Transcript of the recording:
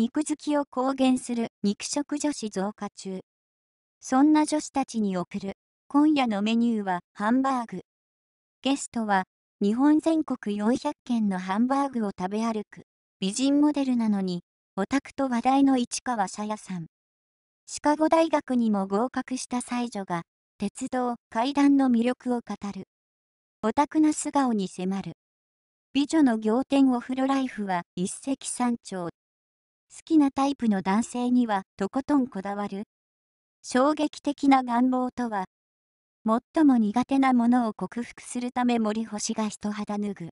肉好きを公言する肉食女子増加中。そんな女子たちに送る今夜のメニューはハンバーグ。ゲストは日本全国400軒のハンバーグを食べ歩く美人モデルなのにオタクと話題の市川さやさん。シカゴ大学にも合格した才女が鉄道、階段の魅力を語る。オタクな素顔に迫る。美女の仰天オフロライフは一石三鳥。好きなタイプの男性にはとことんこだわる。衝撃的な願望とは、最も苦手なものを克服するため森星が人肌脱ぐ。